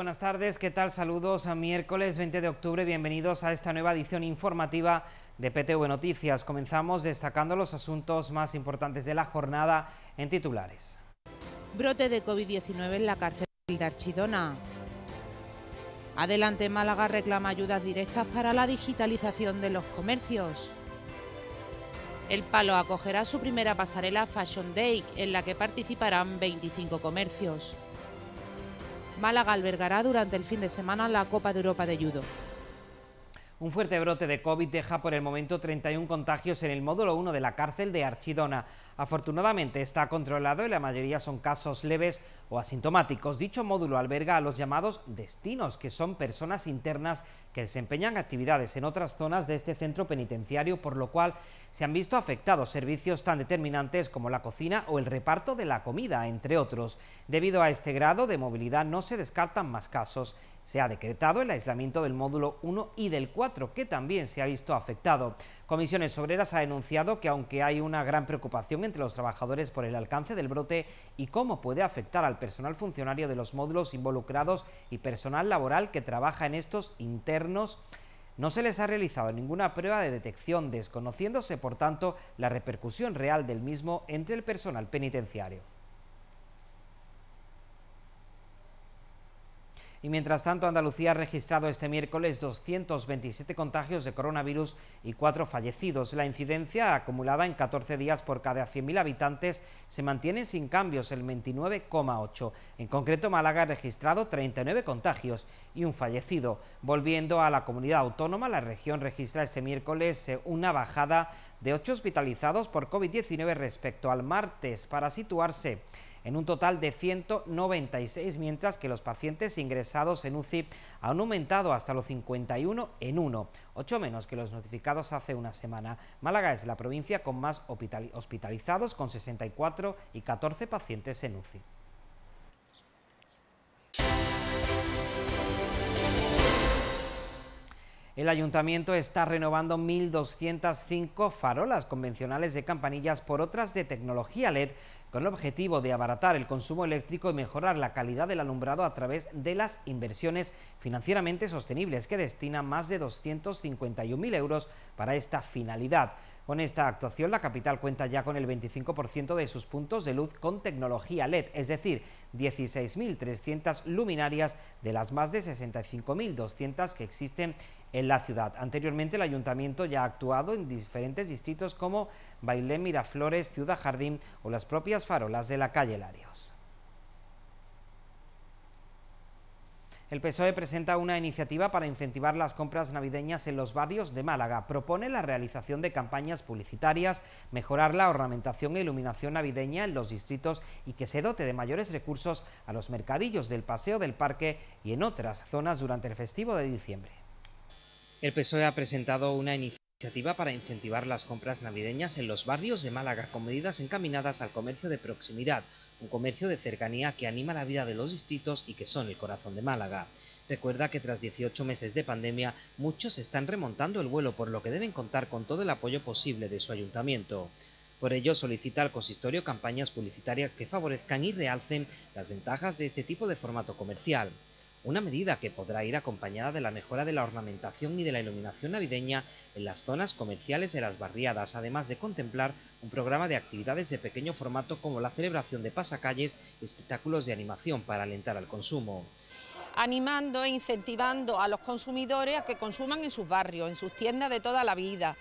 buenas tardes. ¿Qué tal? Saludos a miércoles 20 de octubre. Bienvenidos a esta nueva edición informativa de PTV Noticias. Comenzamos destacando los asuntos más importantes de la jornada en titulares. Brote de COVID-19 en la cárcel de Archidona. Adelante Málaga reclama ayudas directas para la digitalización de los comercios. El Palo acogerá su primera pasarela Fashion Day, en la que participarán 25 comercios. Málaga albergará durante el fin de semana la Copa de Europa de Judo. Un fuerte brote de COVID deja por el momento 31 contagios en el módulo 1 de la cárcel de Archidona. Afortunadamente está controlado y la mayoría son casos leves o asintomáticos. Dicho módulo alberga a los llamados destinos, que son personas internas que desempeñan actividades en otras zonas de este centro penitenciario, por lo cual se han visto afectados servicios tan determinantes como la cocina o el reparto de la comida, entre otros. Debido a este grado de movilidad no se descartan más casos. Se ha decretado el aislamiento del módulo 1 y del 4, que también se ha visto afectado. Comisiones Obreras ha denunciado que aunque hay una gran preocupación entre los trabajadores por el alcance del brote y cómo puede afectar al personal funcionario de los módulos involucrados y personal laboral que trabaja en estos internos, no se les ha realizado ninguna prueba de detección, desconociéndose por tanto la repercusión real del mismo entre el personal penitenciario. Y mientras tanto, Andalucía ha registrado este miércoles 227 contagios de coronavirus y 4 fallecidos. La incidencia acumulada en 14 días por cada 100.000 habitantes se mantiene sin cambios, el 29,8. En concreto, Málaga ha registrado 39 contagios y un fallecido. Volviendo a la comunidad autónoma, la región registra este miércoles eh, una bajada de 8 hospitalizados por COVID-19 respecto al martes, para situarse en un total de 196, mientras que los pacientes ingresados en UCI han aumentado hasta los 51 en uno... 8 menos que los notificados hace una semana. Málaga es la provincia con más hospitalizados, con 64 y 14 pacientes en UCI. El ayuntamiento está renovando 1.205 farolas convencionales de campanillas por otras de tecnología LED con el objetivo de abaratar el consumo eléctrico y mejorar la calidad del alumbrado a través de las inversiones financieramente sostenibles que destina más de 251.000 euros para esta finalidad. Con esta actuación, la capital cuenta ya con el 25% de sus puntos de luz con tecnología LED, es decir, 16.300 luminarias de las más de 65.200 que existen en la ciudad. Anteriormente, el ayuntamiento ya ha actuado en diferentes distritos como Bailé Miraflores, Ciudad Jardín o las propias farolas de la calle Larios. El PSOE presenta una iniciativa para incentivar las compras navideñas en los barrios de Málaga. Propone la realización de campañas publicitarias, mejorar la ornamentación e iluminación navideña en los distritos y que se dote de mayores recursos a los mercadillos del Paseo del Parque y en otras zonas durante el festivo de diciembre. El PSOE ha presentado una iniciativa iniciativa para incentivar las compras navideñas en los barrios de Málaga con medidas encaminadas al comercio de proximidad, un comercio de cercanía que anima la vida de los distritos y que son el corazón de Málaga. Recuerda que tras 18 meses de pandemia, muchos están remontando el vuelo por lo que deben contar con todo el apoyo posible de su ayuntamiento. Por ello, solicita al consistorio campañas publicitarias que favorezcan y realcen las ventajas de este tipo de formato comercial una medida que podrá ir acompañada de la mejora de la ornamentación y de la iluminación navideña en las zonas comerciales de las barriadas, además de contemplar un programa de actividades de pequeño formato como la celebración de pasacalles y espectáculos de animación para alentar al consumo animando e incentivando a los consumidores a que consuman en sus barrios, en sus tiendas de toda la vida.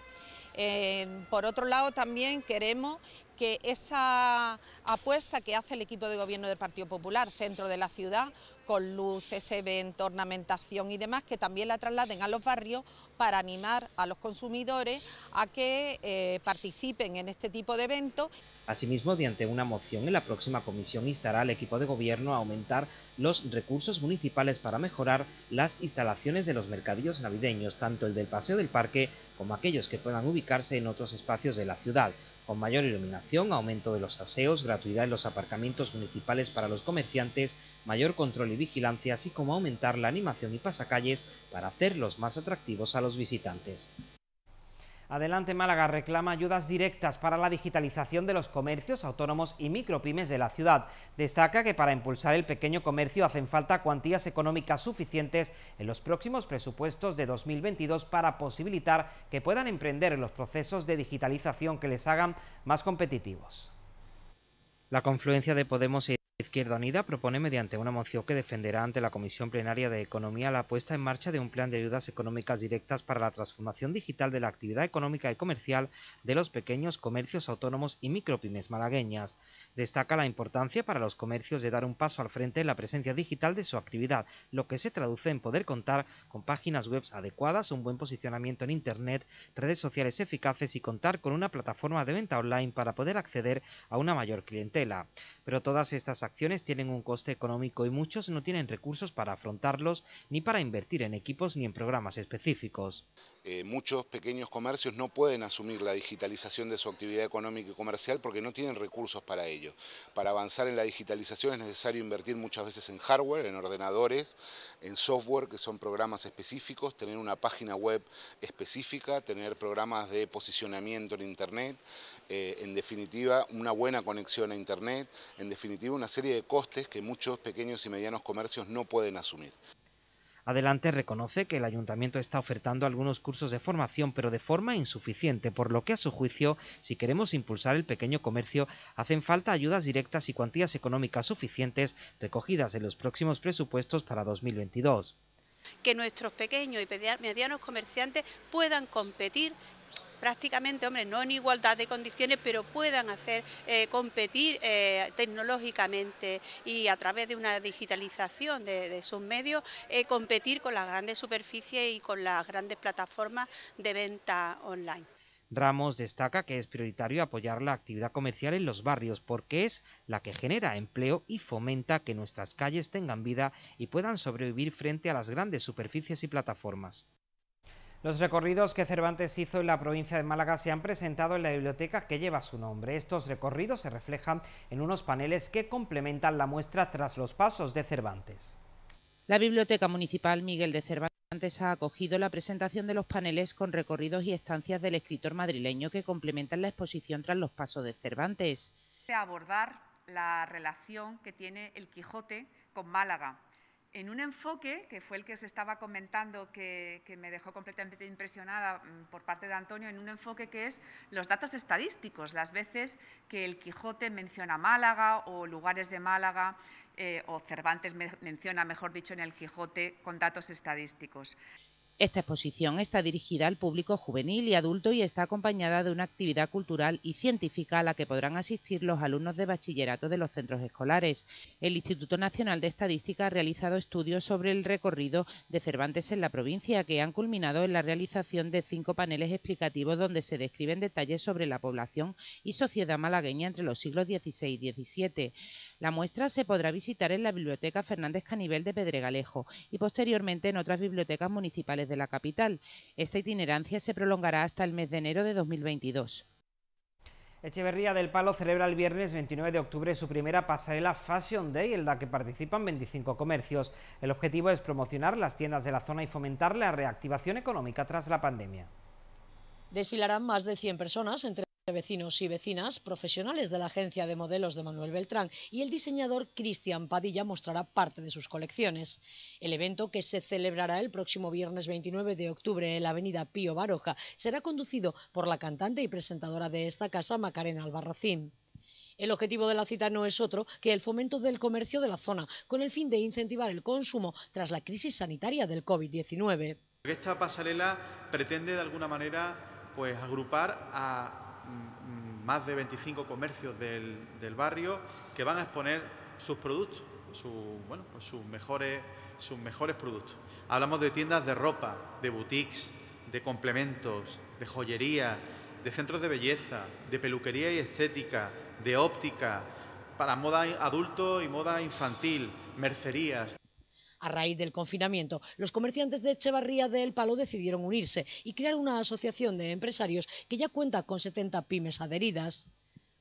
Eh, por otro lado, también queremos que esa apuesta que hace el equipo de gobierno del Partido Popular, centro de la ciudad, con luces, eventos, ornamentación y demás, que también la trasladen a los barrios para animar a los consumidores a que eh, participen en este tipo de evento. Asimismo, mediante una moción en la próxima comisión instará al equipo de gobierno a aumentar los recursos municipales para mejorar las instalaciones de los mercadillos navideños, tanto el del Paseo del Parque como aquellos que puedan ubicarse en otros espacios de la ciudad con mayor iluminación, aumento de los aseos, gratuidad en los aparcamientos municipales para los comerciantes, mayor control y vigilancia, así como aumentar la animación y pasacalles para hacerlos más atractivos a los visitantes. Adelante Málaga reclama ayudas directas para la digitalización de los comercios autónomos y micropymes de la ciudad. Destaca que para impulsar el pequeño comercio hacen falta cuantías económicas suficientes en los próximos presupuestos de 2022 para posibilitar que puedan emprender los procesos de digitalización que les hagan más competitivos. La confluencia de Podemos y Izquierda Unida propone mediante una moción que defenderá ante la Comisión Plenaria de Economía la puesta en marcha de un plan de ayudas económicas directas para la transformación digital de la actividad económica y comercial de los pequeños comercios autónomos y micropymes malagueñas. Destaca la importancia para los comercios de dar un paso al frente en la presencia digital de su actividad, lo que se traduce en poder contar con páginas web adecuadas, un buen posicionamiento en Internet, redes sociales eficaces y contar con una plataforma de venta online para poder acceder a una mayor clientela. Pero todas estas tienen un coste económico y muchos no tienen recursos para afrontarlos ni para invertir en equipos ni en programas específicos. Eh, muchos pequeños comercios no pueden asumir la digitalización de su actividad económica y comercial porque no tienen recursos para ello. Para avanzar en la digitalización es necesario invertir muchas veces en hardware, en ordenadores, en software que son programas específicos, tener una página web específica, tener programas de posicionamiento en Internet, eh, en definitiva una buena conexión a Internet, en definitiva una serie de costes que muchos pequeños y medianos comercios no pueden asumir. Adelante reconoce que el ayuntamiento está ofertando algunos cursos de formación, pero de forma insuficiente, por lo que a su juicio, si queremos impulsar el pequeño comercio, hacen falta ayudas directas y cuantías económicas suficientes recogidas en los próximos presupuestos para 2022 que nuestros pequeños y medianos comerciantes puedan competir prácticamente, hombre, no en igualdad de condiciones, pero puedan hacer eh, competir eh, tecnológicamente y a través de una digitalización de, sus medios, eh, competir con las grandes superficies y con las grandes plataformas de venta online. Ramos destaca que es prioritario apoyar la actividad comercial en los barrios porque es la que genera empleo y fomenta que nuestras calles tengan vida y puedan sobrevivir frente a las grandes superficies y plataformas. Los recorridos que Cervantes hizo en la provincia de Málaga se han presentado en la biblioteca que lleva su nombre. Estos recorridos se reflejan en unos paneles que complementan la muestra tras los pasos de Cervantes. La Biblioteca Municipal Miguel de Cervantes ha acogido la presentación de los paneles con recorridos y estancias del escritor madrileño que complementan la exposición tras los pasos de Cervantes. Abordar la relación que tiene el Quijote con Málaga en un enfoque que fue el que se estaba comentando, que, me dejó completamente impresionada mm, por parte de Antonio, en un enfoque que es los datos estadísticos, las veces que el Quijote menciona Málaga o lugares de Málaga, eh, o Cervantes menciona, mejor dicho, en el Quijote con datos estadísticos. Esta exposición está dirigida al público juvenil y adulto y está acompañada de una actividad cultural y científica a la que podrán asistir los alumnos de bachillerato de los centros escolares. El Instituto Nacional de Estadística ha realizado estudios sobre el recorrido de Cervantes en la provincia que han culminado en la realización de cinco paneles explicativos donde se describen detalles sobre la población y sociedad malagueña entre los siglos XVI y XVII. La muestra se podrá visitar en la Biblioteca Fernández Canivel de Pedregalejo y posteriormente en otras bibliotecas municipales de la capital. Esta itinerancia se prolongará hasta el mes de enero de 2022. Echeverría del Palo celebra el viernes 29 de octubre su primera pasarela Fashion Day en la que participan 25 comercios. El objetivo es promocionar las tiendas de la zona y fomentar la reactivación económica tras la pandemia. Desfilarán más de 100 personas entre vecinos y vecinas, profesionales de la agencia de modelos de Manuel Beltrán y el diseñador Cristian Padilla mostrará parte de sus colecciones. El evento, que se celebrará el próximo viernes 29 de octubre en la avenida Pío Baroja, será conducido por la cantante y presentadora de esta casa, Macarena Albarracín. El objetivo de la cita no es otro que el fomento del comercio de la zona, con el fin de incentivar el consumo tras la crisis sanitaria del COVID-19. Esta pasarela pretende de alguna manera pues agrupar a Mm, más de 25 comercios del, barrio que van a exponer sus productos, bueno, pues sus, mejores, sus mejores productos. Hablamos de tiendas de ropa, de boutiques, de complementos, de joyería, de centros de belleza, de peluquería y estética, de óptica, para moda adulto y moda infantil, mercerías. A raíz del confinamiento, los comerciantes de Echevarría del Palo decidieron unirse y crear una asociación de empresarios que ya cuenta con 70 pymes adheridas.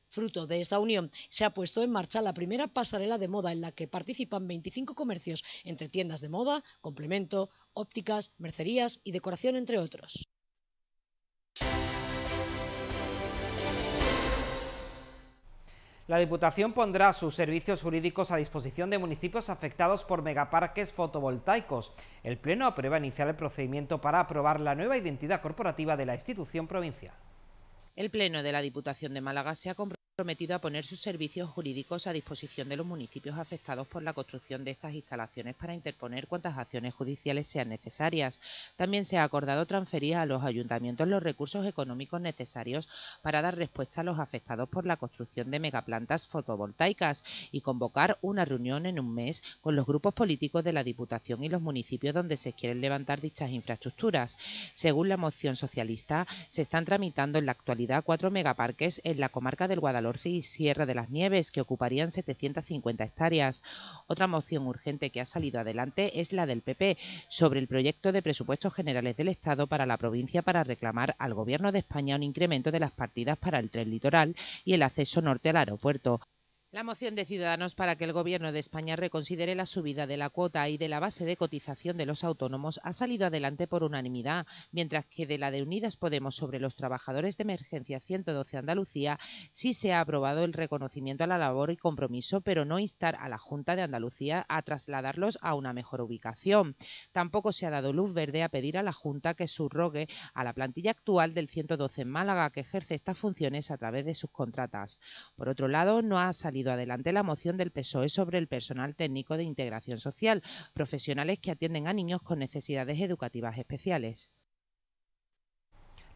Fruto de esta unión, se ha puesto en marcha la primera pasarela de moda en la que participan 25 comercios, entre tiendas de moda, complemento, ópticas, mercerías y decoración, entre otros. La Diputación pondrá sus servicios jurídicos a disposición de municipios afectados por megaparques fotovoltaicos. El Pleno aprueba iniciar el procedimiento para aprobar la nueva identidad corporativa de la institución provincial. El Pleno de la Diputación de Málaga se ha prometido a poner sus servicios jurídicos a disposición de los municipios afectados por la construcción de estas instalaciones para interponer cuantas acciones judiciales sean necesarias. También se ha acordado transferir a los ayuntamientos los recursos económicos necesarios para dar respuesta a los afectados por la construcción de megaplantas fotovoltaicas y convocar una reunión en un mes con los grupos políticos de la Diputación y los municipios donde se quieren levantar dichas infraestructuras. Según la moción socialista, se están tramitando en la actualidad cuatro megaparques en la comarca del Guadalajara y Sierra de las Nieves, que ocuparían 750 hectáreas. Otra moción urgente que ha salido adelante es la del PP sobre el proyecto de presupuestos generales del Estado para la provincia para reclamar al Gobierno de España un incremento de las partidas para el tren litoral y el acceso norte al aeropuerto. La moción de Ciudadanos para que el Gobierno de España reconsidere la subida de la cuota y de la base de cotización de los autónomos ha salido adelante por unanimidad, mientras que de la de Unidas Podemos sobre los trabajadores de emergencia 112 Andalucía sí se ha aprobado el reconocimiento a la labor y compromiso, pero no instar a la Junta de Andalucía a trasladarlos a una mejor ubicación. Tampoco se ha dado luz verde a pedir a la Junta que subrogue a la plantilla actual del 112 en Málaga, que ejerce estas funciones a través de sus contratas. Por otro lado, no ha salido ido adelante la moción del PSOE sobre el personal técnico de integración social, profesionales que atienden a niños con necesidades educativas especiales.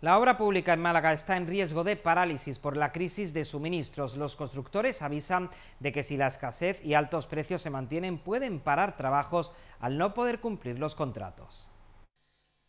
La obra pública en Málaga está en riesgo de parálisis por la crisis de suministros. Los constructores avisan de que si la escasez y altos precios se mantienen pueden parar trabajos al no poder cumplir los contratos.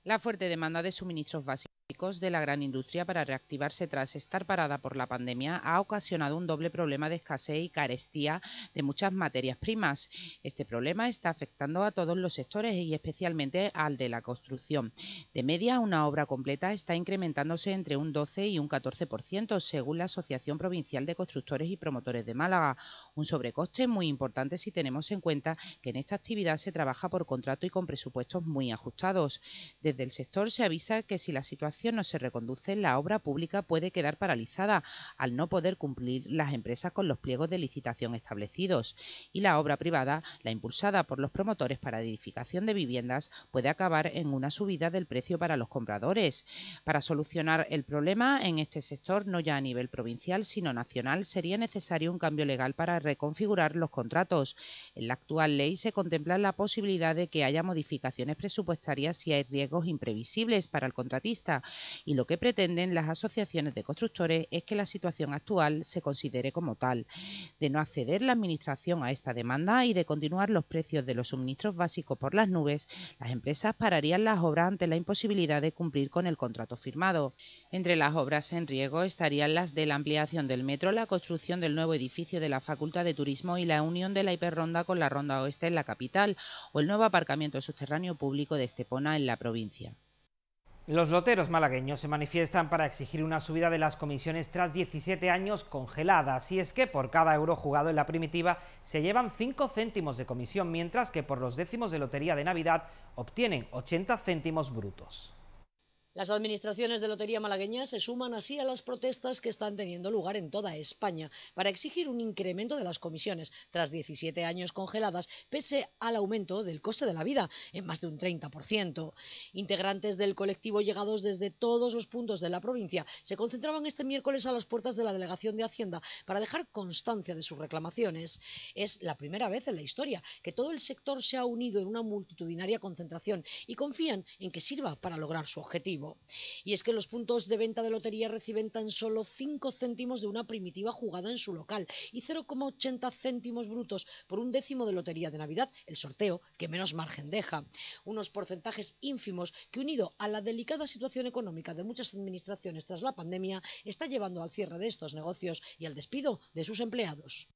La fuerte demanda de suministros básicos de la gran industria para reactivarse tras estar parada por la pandemia ha ocasionado un doble problema de escasez y carestía de muchas materias primas. Este problema está afectando a todos los sectores y especialmente al de la construcción. De media, una obra completa está incrementándose entre un 12 y un 14% según la Asociación Provincial de Constructores y Promotores de Málaga. Un sobrecoste muy importante si tenemos en cuenta que en esta actividad se trabaja por contrato y con presupuestos muy ajustados. Desde el sector se avisa que si la situación no se reconduce, la obra pública puede quedar paralizada al no poder cumplir las empresas con los pliegos de licitación establecidos y la obra privada, la impulsada por los promotores para edificación de viviendas, puede acabar en una subida del precio para los compradores. Para solucionar el problema en este sector, no ya a nivel provincial, sino nacional, sería necesario un cambio legal para reconfigurar los contratos. En la actual ley se contempla la posibilidad de que haya modificaciones presupuestarias si hay riesgos imprevisibles para el contratista, y lo que pretenden las asociaciones de constructores es que la situación actual se considere como tal, de no acceder la Administración a esta demanda y de continuar los precios de los suministros básicos por las nubes, las empresas pararían las obras ante la imposibilidad de cumplir con el contrato firmado. Entre las obras en riego estarían las de la ampliación del metro, la construcción del nuevo edificio de la Facultad de Turismo y la unión de la hiperronda con la ronda oeste en la capital o el nuevo aparcamiento subterráneo público de Estepona en la provincia. Los loteros malagueños se manifiestan para exigir una subida de las comisiones tras 17 años congelada. Así es que por cada euro jugado en la primitiva se llevan 5 céntimos de comisión, mientras que por los décimos de lotería de Navidad obtienen 80 céntimos brutos. Las administraciones de Lotería Malagueña se suman así a las protestas que están teniendo lugar en toda España para exigir un incremento de las comisiones tras 17 años congeladas, pese al aumento del coste de la vida en más de un 30%. Integrantes del colectivo llegados desde todos los puntos de la provincia se concentraban este miércoles a las puertas de la Delegación de Hacienda para dejar constancia de sus reclamaciones. Es la primera vez en la historia que todo el sector se ha unido en una multitudinaria concentración y confían en que sirva para lograr su objetivo. Y es que los puntos de venta de lotería reciben tan solo 5 céntimos de una primitiva jugada en su local y 0,80 céntimos brutos por un décimo de lotería de Navidad, el sorteo, que menos margen deja. Unos porcentajes ínfimos que unido a la delicada situación económica de muchas administraciones tras la pandemia está llevando al cierre de estos negocios y al despido de sus empleados.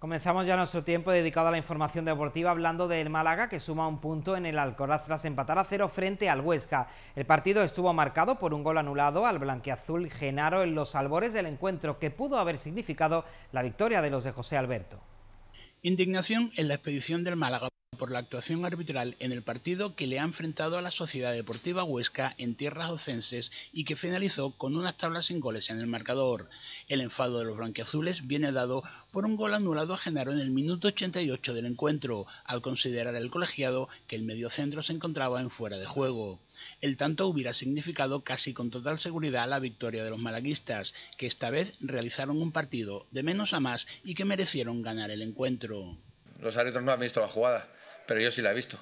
Comenzamos ya nuestro tiempo dedicado a la información deportiva hablando del Málaga que suma un punto en el Alcoraz tras empatar a cero frente al Huesca. El partido estuvo marcado por un gol anulado al blanqueazul Genaro en los albores del encuentro que pudo haber significado la victoria de los de José Alberto. Indignación en la expedición del Málaga por la actuación arbitral en el partido que le ha enfrentado a la Sociedad Deportiva Huesca en tierras ocenses y que finalizó con unas tablas sin goles en el marcador. El enfado de los blanquiazules viene dado por un gol anulado a Genaro en el minuto 88 del encuentro, al considerar el colegiado que el mediocentro se encontraba en fuera de juego. El tanto hubiera significado casi con total seguridad la victoria de los malaguistas, que esta vez realizaron un partido de menos a más y que merecieron ganar el encuentro. Los árbitros no han visto la jugada pero yo sí la he visto,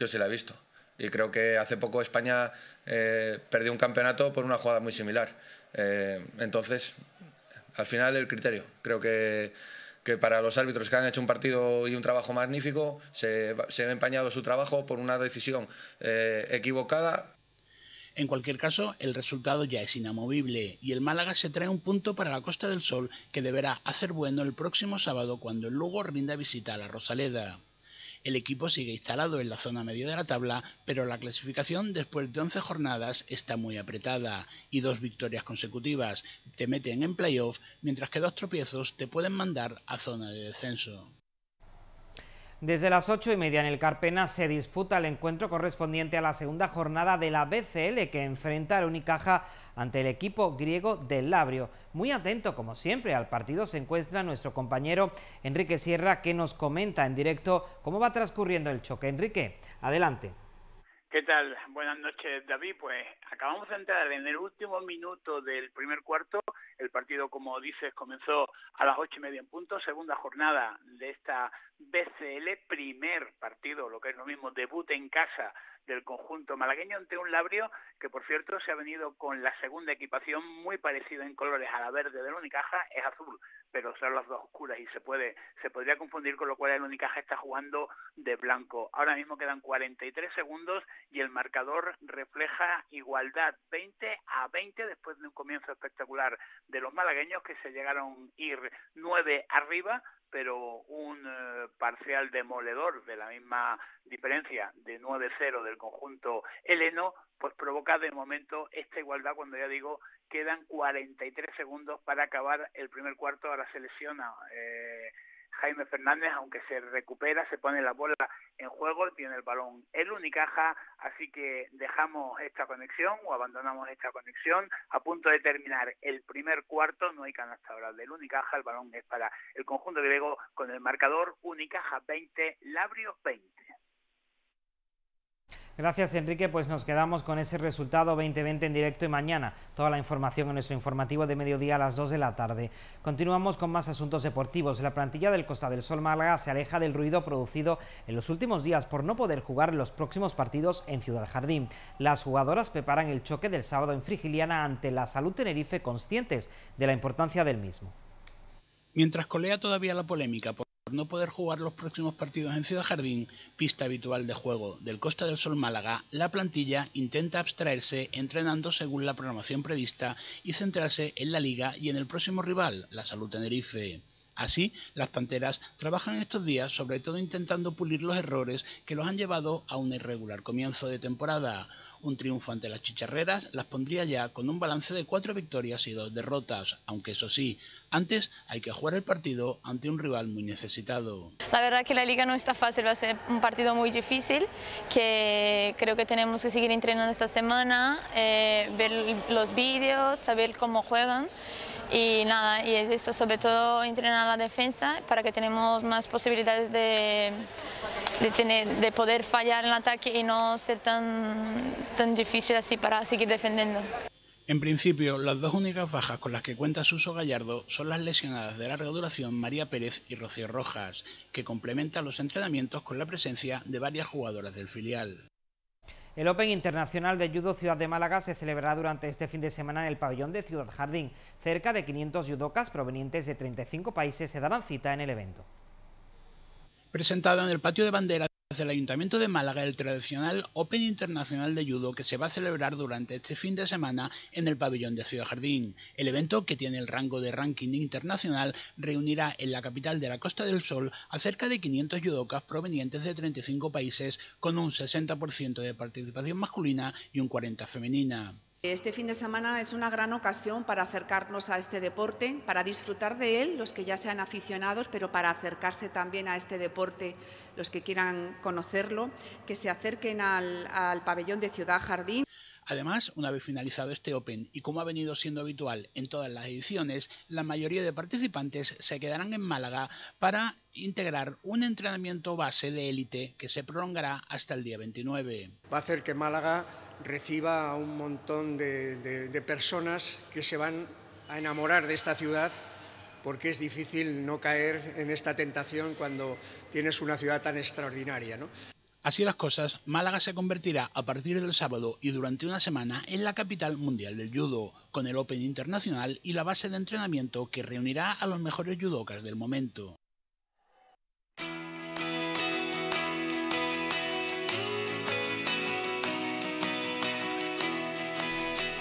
yo sí la he visto. Y creo que hace poco España eh, perdió un campeonato por una jugada muy similar. Eh, entonces, al final el criterio. Creo que, que, para los árbitros que han hecho un partido y un trabajo magnífico, se, se empañado su trabajo por una decisión eh, equivocada. En cualquier caso, el resultado ya es inamovible y el Málaga se trae un punto para la Costa del Sol que deberá hacer bueno el próximo sábado cuando el Lugo rinda visita a la Rosaleda. El equipo sigue instalado en la zona media de la tabla, pero la clasificación después de 11 jornadas está muy apretada y dos victorias consecutivas te meten en playoff, mientras que dos tropiezos te pueden mandar a zona de descenso. Desde las ocho y media en el Carpena se disputa el encuentro correspondiente a la segunda jornada de la BCL que enfrenta al Unicaja ante el equipo griego del Labrio. Muy atento, como siempre, al partido se encuentra nuestro compañero Enrique Sierra que nos comenta en directo cómo va transcurriendo el choque. Enrique, adelante. ¿Qué tal? Buenas noches, David. Pues acabamos de entrar en el último minuto del primer cuarto. El partido, como dices, comenzó a las ocho y media en punto. Segunda jornada de esta BCL, primer partido, lo que es lo mismo, debut en casa del conjunto malagueño ante un labrio que, por cierto, se ha venido con la segunda equipación muy parecida en colores a la verde del Unicaja, es azul, pero son las dos oscuras y se puede se podría confundir con lo cual el Unicaja está jugando de blanco. Ahora mismo quedan 43 segundos y el marcador refleja igual igualdad 20 a 20 después de un comienzo espectacular de los malagueños que se llegaron a ir 9 arriba, pero un eh, parcial demoledor de la misma diferencia de 9-0 del conjunto heleno, pues provoca de momento esta igualdad cuando ya digo quedan 43 segundos para acabar el primer cuarto, ahora la selección eh, Jaime Fernández, aunque se recupera, se pone la bola en juego, tiene el balón el Unicaja, así que dejamos esta conexión o abandonamos esta conexión. A punto de terminar el primer cuarto, no hay canasta ahora del Unicaja, el balón es para el conjunto griego con el marcador Unicaja 20, Labrios 20. Gracias Enrique, pues nos quedamos con ese resultado 2020 en directo y mañana toda la información en nuestro informativo de mediodía a las 2 de la tarde. Continuamos con más asuntos deportivos. La plantilla del Costa del Sol Málaga se aleja del ruido producido en los últimos días por no poder jugar los próximos partidos en Ciudad Jardín. Las jugadoras preparan el choque del sábado en Frigiliana ante la Salud Tenerife conscientes de la importancia del mismo. Mientras colea todavía la polémica no poder jugar los próximos partidos en Ciudad Jardín, pista habitual de juego del Costa del Sol Málaga, la plantilla intenta abstraerse entrenando según la programación prevista y centrarse en la liga y en el próximo rival, la Salud Tenerife. Así, las Panteras trabajan estos días sobre todo intentando pulir los errores que los han llevado a un irregular comienzo de temporada. Un triunfo ante las chicharreras las pondría ya con un balance de cuatro victorias y dos derrotas, aunque eso sí, antes hay que jugar el partido ante un rival muy necesitado. La verdad que la liga no está fácil, va a ser un partido muy difícil, que creo que tenemos que seguir entrenando esta semana, eh, ver los vídeos, saber cómo juegan y nada, y es eso, sobre todo entrenar la defensa para que tenemos más posibilidades de, poder fallar en el ataque y no ser tan, tan difícil así para seguir defendiendo. En principio, las dos únicas bajas con las que cuenta Suso Gallardo son las lesionadas de larga duración María Pérez y Rocío Rojas, que complementan los entrenamientos con la presencia de varias jugadoras del filial. El Open Internacional de Judo Ciudad de Málaga se celebrará durante este fin de semana en el pabellón de Ciudad Jardín. Cerca de 500 judocas provenientes de 35 países se darán cita en el evento. Presentado en el patio de banderas desde pues el Ayuntamiento de Málaga el tradicional Open Internacional de Judo que se va a celebrar durante este fin de semana en el pabellón de Ciudad Jardín. El evento, que tiene el rango de ranking internacional, reunirá en la capital de la Costa del Sol a cerca de 500 judocas provenientes de 35 países con un 60% de participación masculina y un 40% femenina. Este fin de semana es una gran ocasión para acercarnos a este deporte, para disfrutar de él, los que ya sean aficionados, pero para acercarse también a este deporte, los que quieran conocerlo, que se acerquen al, pabellón de Ciudad Jardín. Además, una vez finalizado este Open y como ha venido siendo habitual en todas las ediciones, la mayoría de participantes se quedarán en Málaga para integrar un entrenamiento base de élite que se prolongará hasta el día 29. Va a hacer que Málaga reciba a un montón de, personas que se van a enamorar de esta ciudad porque es difícil no caer en esta tentación cuando tienes una ciudad tan extraordinaria. Así las cosas, Málaga se convertirá a partir del sábado y durante una semana en la capital mundial del judo, con el Open Internacional y la base de entrenamiento que reunirá a los mejores judocas del momento.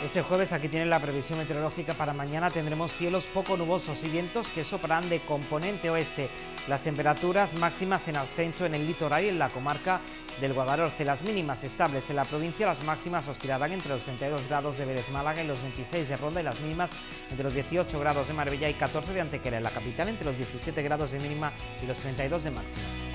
Este jueves aquí tienen la previsión meteorológica para mañana. Tendremos cielos poco nubosos y vientos que soplarán de componente oeste. Las temperaturas máximas en ascenso en el litoral y en la comarca del Guadalhorce. Las mínimas estables en la provincia, las máximas oscilarán entre los 32 grados de Vélez Málaga y los 26 de Ronda y las mínimas entre los 18 grados de Marbella y 14 de Antequera. En la capital entre los 17 grados de mínima y los 32 de máxima.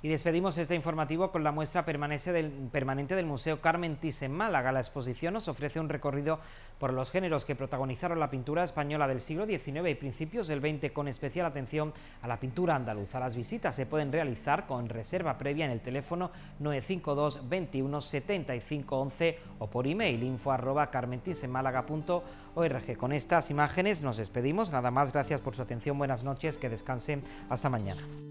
Y despedimos este informativo con la muestra permanente del Museo Carmen en Málaga. La exposición nos ofrece un recorrido por los géneros que protagonizaron la pintura española del siglo XIX y principios del XX, con especial atención a la pintura andaluza. Las visitas se pueden realizar con reserva previa en el teléfono 952 21 75 11 o por email info arroba Con estas imágenes nos despedimos. Nada más, gracias por su atención. Buenas noches, que descansen. Hasta mañana.